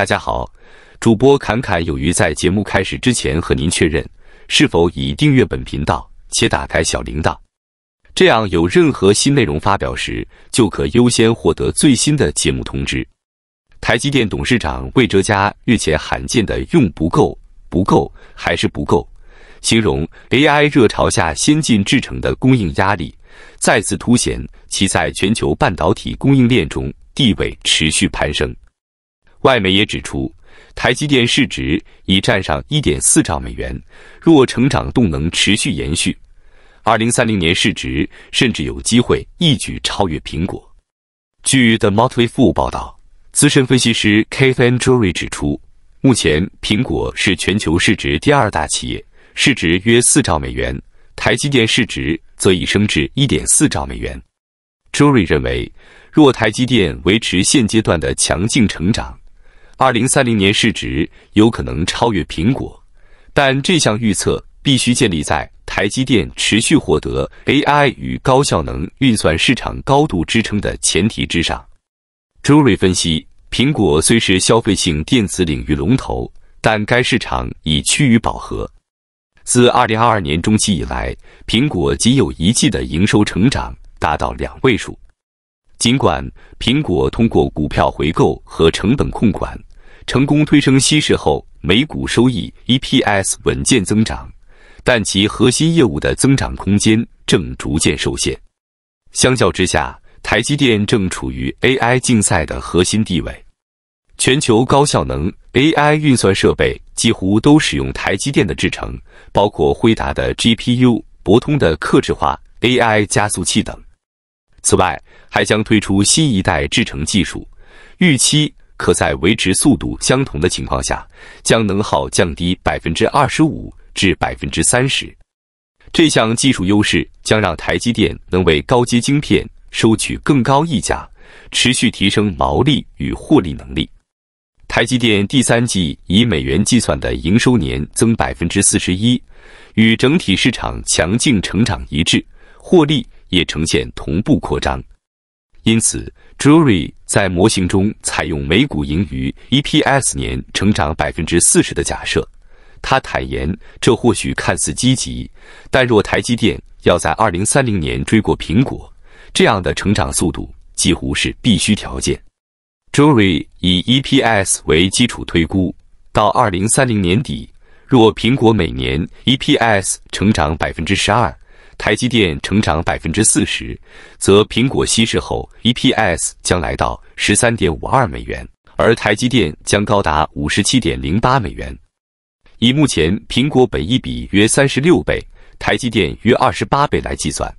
大家好，主播侃侃有余在节目开始之前和您确认是否已订阅本频道且打开小铃铛，这样有任何新内容发表时就可优先获得最新的节目通知。台积电董事长魏哲嘉日前罕见的用“不够、不够还是不够”形容 AI 热潮下先进制程的供应压力，再次凸显其在全球半导体供应链中地位持续攀升。外媒也指出，台积电市值已站上1.4兆美元，若成长动能持续延续，2030年市值甚至有机会一举超越苹果。据 The Motley Fool 报道，资深分析师 k e a n Jury 指出，目前苹果是全球市值第二大企业，市值约4兆美元，台积电市值则已升至1.4兆美元。Jury 认为，若台积电维持现阶段的强劲成长，二零三零年市值有可能超越苹果，但这项预测必须建立在台积电持续获得 AI 与高效能运算市场高度支撑的前提之上。朱瑞分析，苹果虽是消费性电子领域龙头，但该市场已趋于饱和。自二零二二年中期以来，苹果仅有一季的营收成长达到两位数。尽管苹果通过股票回购和成本控管，成功推升稀释后每股收益 （EPS） 稳健增长，但其核心业务的增长空间正逐渐受限。相较之下，台积电正处于 AI 竞赛的核心地位。全球高效能 AI 运算设备几乎都使用台积电的制程，包括辉达的 GPU、博通的克制化 AI 加速器等。此外，还将推出新一代制程技术，预期。可在维持速度相同的情况下，将能耗降低百分之二十五至百分之三十。这项技术优势将让台积电能为高阶晶片收取更高溢价，持续提升毛利与获利能力。台积电第三季以美元计算的营收年增百分之四十一，与整体市场强劲成长一致，获利也呈现同步扩张。因此 j u r y 在模型中采用每股盈余 EPS 年成长百分之四十的假设，他坦言这或许看似积极，但若台积电要在二零三零年追过苹果，这样的成长速度几乎是必须条件。Jory 以 EPS 为基础推估，到二零三零年底，若苹果每年 EPS 成长百分之十二。台积电成长百分之四十，则苹果稀释后 EPS 将来到十三点五二美元，而台积电将高达五十七点零八美元。以目前苹果本益比约三十六倍，台积电约二十八倍来计算，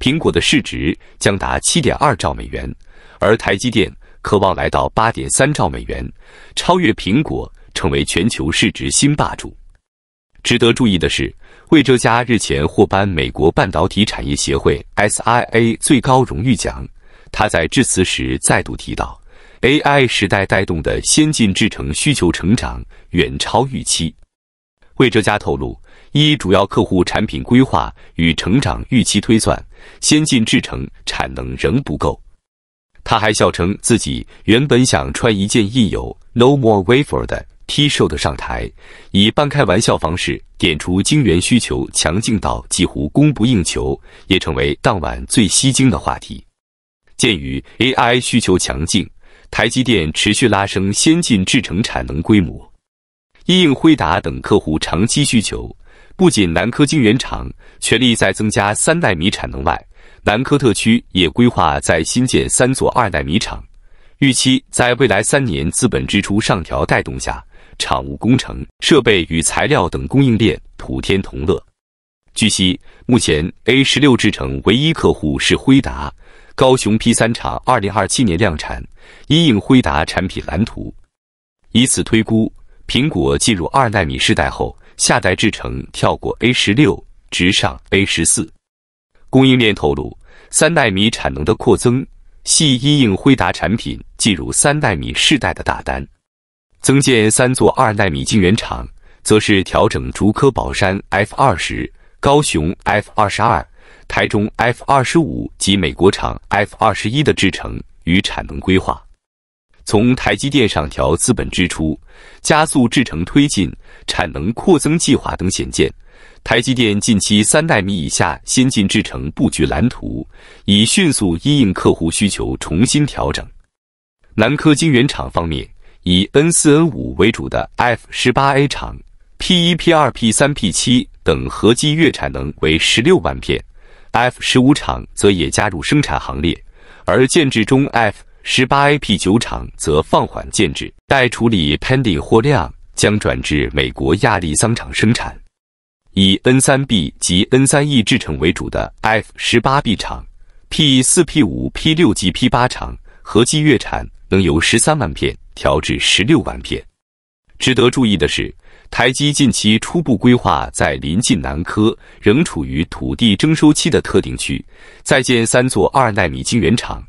苹果的市值将达七点二兆美元，而台积电渴望来到八点三兆美元，超越苹果成为全球市值新霸主。值得注意的是。魏哲嘉日前获颁美国半导体产业协会 SIA 最高荣誉奖。他在致辞时再度提到，AI 时代带动的先进制程需求成长远超预期。魏哲嘉透露，依主要客户产品规划与成长预期推算，先进制程产能仍不够。他还笑称自己原本想穿一件印有 “No More Wafer” 的。T 社的上台以半开玩笑方式点出晶圆需求强劲到几乎供不应求，也成为当晚最吸睛的话题。鉴于 AI 需求强劲，台积电持续拉升先进制程产能规模，依应辉达等客户长期需求，不仅南科晶圆厂全力在增加三纳米产能外，南科特区也规划在新建三座二纳米厂，预期在未来三年资本支出上调带动下。产物工程设备与材料等供应链普天同乐。据悉，目前 A 十六制程唯一客户是辉达，高雄 P 三厂二零二七年量产一应辉达产品蓝图。以此推估，苹果进入二纳米世代后，下代制程跳过 A 十六，直上 A 十四。供应链透露，三纳米产能的扩增系一应辉达产品进入三纳米世代的大单。增建三座二纳米晶圆厂，则是调整竹科宝山 F 二十、高雄 F 二十二、台中 F 二十五及美国厂 F 二十一的制程与产能规划。从台积电上调资本支出、加速制程推进、产能扩增计划等显见，台积电近期三纳米以下先进制程布局蓝图，以迅速因应客户需求重新调整。南科晶圆厂方面。以 N 四、N 五为主的 F 十八 A 厂、P 一、P 二、P 三、P 七等合计月产能为十六万片，F 十五厂则也加入生产行列，而建制中 F 十八 A P 九厂则放缓建制，待处理 pending 货量将转至美国亚利桑厂生产。以 N 三 B 及 N 三 E 制成为主的 F 十八 B 厂、P 四、P 五、P 六及 P 八厂合计月产。能由十三万片调至十六万片。值得注意的是，台积近期初步规划在临近南科仍处于土地征收期的特定区，再建三座二纳米晶圆厂，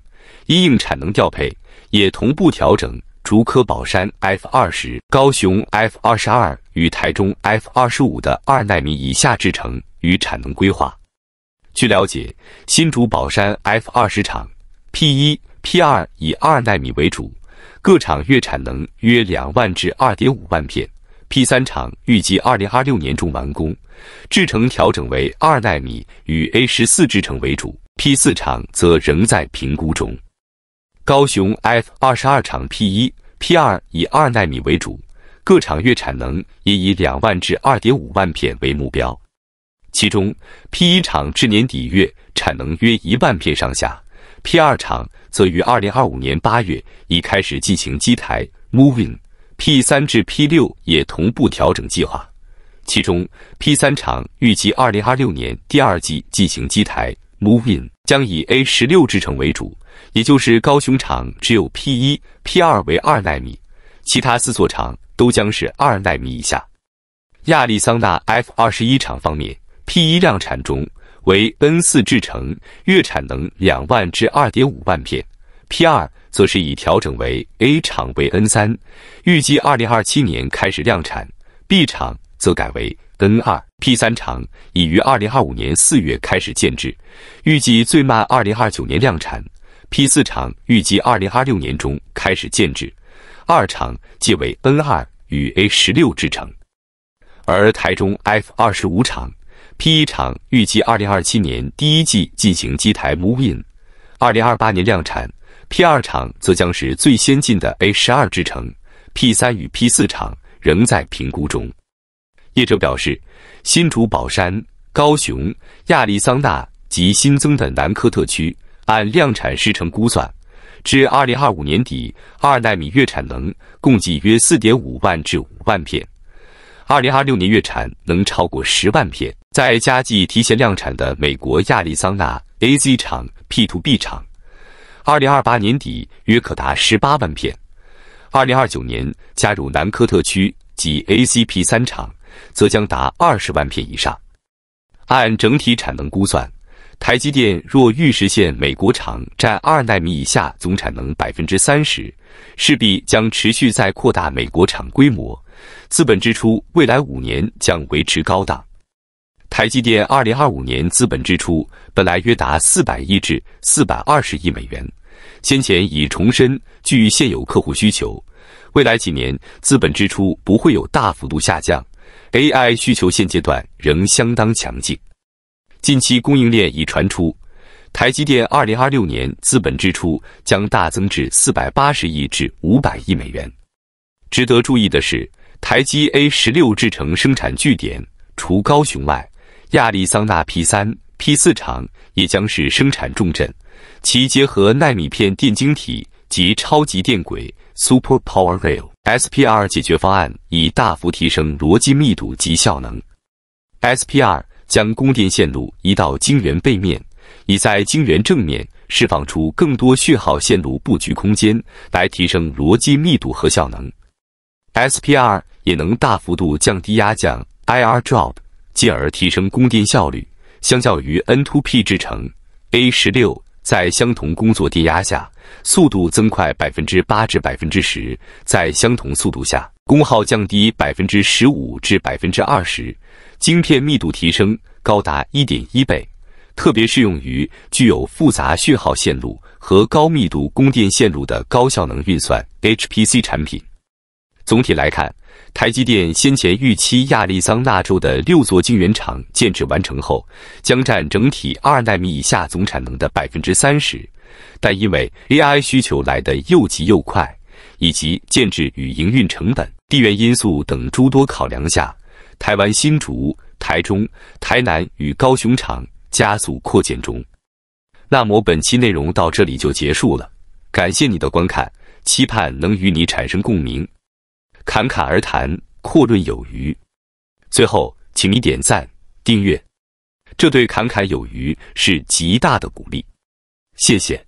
一应产能调配也同步调整竹科宝山 F 二十、高雄 F 二十二与台中 F 二十五的二纳米以下制程与产能规划。据了解，新竹宝山 F 二十厂 P 一。P 二以二纳米为主，各厂月产能约两万至二点五万片。P 三厂预计二零二六年中完工，制程调整为二纳米与 A 十四制程为主。P 四厂则仍在评估中。高雄 F 二十二厂 P 一、P 二以二纳米为主，各厂月产能也以两万至二点五万片为目标。其中 P 一厂至年底月产能约一万片上下，P 二厂。则于二零二五年八月已开始进行机台 moving，P 三至 P 六也同步调整计划。其中 P 三厂预计二零二六年第二季进行机台 moving，将以 A 十六制程为主，也就是高雄厂只有 P 一、P 二为二纳米，其他四座厂都将是二纳米以下。亚利桑那 F 二十一厂方面，P 一量产中。为 N 四制成，月产能两万至二点五万片。P 二则是已调整为 A 厂为 N 三，预计二零二七年开始量产。B 厂则改为 N 二。P 三厂已于二零二五年四月开始建制，预计最慢二零二九年量产。P 四厂预计二零二六年中开始建制。二厂即为 N 二与 A 十六制成，而台中 F 二十五厂。P 一厂预计二零二七年第一季进行机台 move-in，二零二八年量产。P 二厂则将是最先进的 A 十二制程。P 三与 P 四厂仍在评估中。业者表示，新竹、宝山、高雄、亚利桑那及新增的南科特区，按量产时程估算，至二零二五年底，二纳米月产能共计约四点五万至五万片。二零二六年月产能超过十万片，在加计提前量产的美国亚利桑那 A Z 厂 P to B 厂，二零二八年底约可达十八万片，二零二九年加入南科特区及 A C P 三厂，则将达二十万片以上。按整体产能估算。台积电若欲实现美国厂占二纳米以下总产能百分之三十，势必将持续再扩大美国厂规模，资本支出未来五年将维持高档。台积电二零二五年资本支出本来约达四百亿至四百二十亿美元，先前已重申，据现有客户需求，未来几年资本支出不会有大幅度下降。AI 需求现阶段仍相当强劲。近期供应链已传出，台积电二零二六年资本支出将大增至四百八十亿至五百亿美元。值得注意的是，台积 A 十六制程生产据点除高雄外，亚利桑那 P 三 P 四厂也将是生产重镇。其结合纳米片电晶体及超级电轨 （Super Power Rail，SPR） 解决方案，已大幅提升逻辑密度及效能。SPR。将供电线路移到晶圆背面，以在晶圆正面释放出更多序号线路布局空间，来提升逻辑密度和效能。S P R 也能大幅度降低压降 （I R drop），进而提升供电效率。相较于 N 2 P 制成 A 十六，在相同工作电压下，速度增快百分之八至百分之十，在相同速度下，功耗降低百分之十五至百分之二十。晶片密度提升高达一点一倍，特别适用于具有复杂讯号线路和高密度供电线路的高效能运算 （HPC） 产品。总体来看，台积电先前预期亚利桑那州的六座晶圆厂建制完成后，将占整体二纳米以下总产能的百分之三十，但因为 AI 需求来的又急又快，以及建制与营运成本、地缘因素等诸多考量下。台湾新竹、台中、台南与高雄厂加速扩建中。那么本期内容到这里就结束了，感谢你的观看，期盼能与你产生共鸣。侃侃而谈，阔论有余。最后，请你点赞、订阅，这对侃侃有余是极大的鼓励。谢谢。